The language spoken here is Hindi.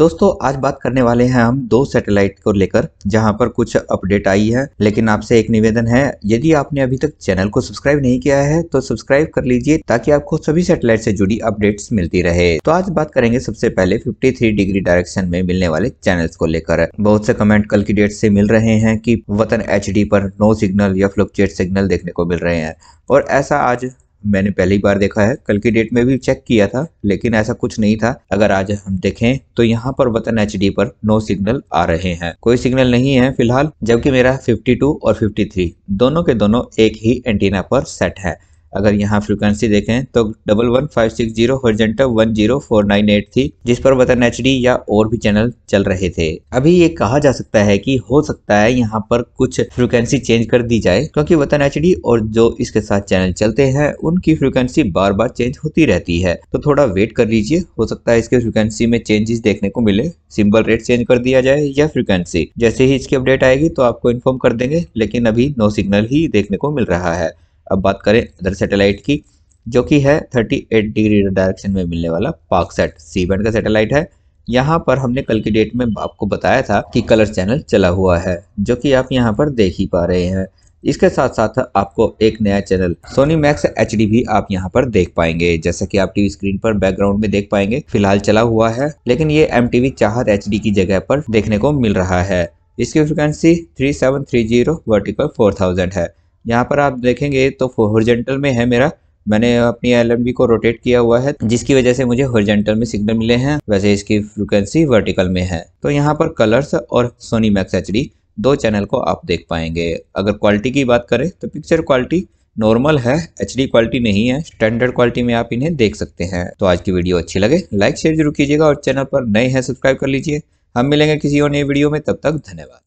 दोस्तों आज बात करने वाले हैं हम दो सैटेलाइट को लेकर जहां पर कुछ अपडेट आई है लेकिन आपसे एक निवेदन है यदि आपने अभी तक चैनल को सब्सक्राइब नहीं किया है तो सब्सक्राइब कर लीजिए ताकि आपको सभी सैटेलाइट से जुड़ी अपडेट्स मिलती रहे तो आज बात करेंगे सबसे पहले 53 डिग्री डायरेक्शन में मिलने वाले चैनल को लेकर बहुत से कमेंट कल की डेट से मिल रहे हैं की वतन एच पर नो सिग्नल या फ्लक्चुएट सिग्नल देखने को मिल रहे हैं और ऐसा आज मैंने पहली बार देखा है कल की डेट में भी चेक किया था लेकिन ऐसा कुछ नहीं था अगर आज हम देखें तो यहाँ पर वतन एच पर नो सिग्नल आ रहे हैं कोई सिग्नल नहीं है फिलहाल जबकि मेरा 52 और 53 दोनों के दोनों एक ही एंटीना पर सेट है अगर यहाँ फ्रिक्वेंसी देखें तो double one five six zero horizontal one zero four nine eight थी जिस पर वतन एच या और भी चैनल चल रहे थे अभी ये कहा जा सकता है कि हो सकता है यहाँ पर कुछ फ्रिक्वेंसी चेंज कर दी जाए क्योंकि वतन एच और जो इसके साथ चैनल चलते हैं उनकी फ्रिक्वेंसी बार बार चेंज होती रहती है तो थोड़ा वेट कर लीजिए हो सकता है इसके फ्रिक्वेंसी में चेंजेस देखने को मिले सिंबल रेट चेंज कर दिया जाए या फ्रिक्वेंसी जैसे ही इसकी अपडेट आएगी तो आपको इन्फॉर्म कर देंगे लेकिन अभी नो सिग्नल ही देखने को मिल रहा है अब बात करें अदर सैटेलाइट की जो कि है 38 डिग्री डायरेक्शन में मिलने वाला पार्कसेट सी बैंड का सैटेलाइट है यहाँ पर हमने कल की डेट में आपको बताया था कि कलर चैनल चला हुआ है जो कि आप यहाँ पर देख ही पा रहे हैं इसके साथ साथ आपको एक नया चैनल सोनी मैक्स एच भी आप यहाँ पर देख पाएंगे जैसा कि आप टीवी स्क्रीन पर बैकग्राउंड में देख पाएंगे फिलहाल चला हुआ है लेकिन ये एम टी वी चाहत एच की जगह पर देखने को मिल रहा है इसकी फ्रिक्वेंसी 3730 वर्टिकल 4000 है यहाँ पर आप देखेंगे तो हॉरिजेंटल में है मेरा मैंने अपनी एल को रोटेट किया हुआ है जिसकी वजह से मुझे हॉरिजेंटल में सिग्नल मिले हैं वैसे इसकी फ्रिक्वेंसी वर्टिकल में है तो यहाँ पर कलर्स और सोनी मैक्स एच दो चैनल को आप देख पाएंगे अगर क्वालिटी की बात करें तो पिक्चर क्वालिटी नॉर्मल है एच क्वालिटी नहीं है स्टैंडर्ड क्वालिटी में आप इन्हें देख सकते हैं तो आज की वीडियो अच्छी लगे लाइक शेयर जरूर कीजिएगा और चैनल पर नए हैं सब्सक्राइब कर लीजिए हम मिलेंगे किसी और नई वीडियो में तब तक धन्यवाद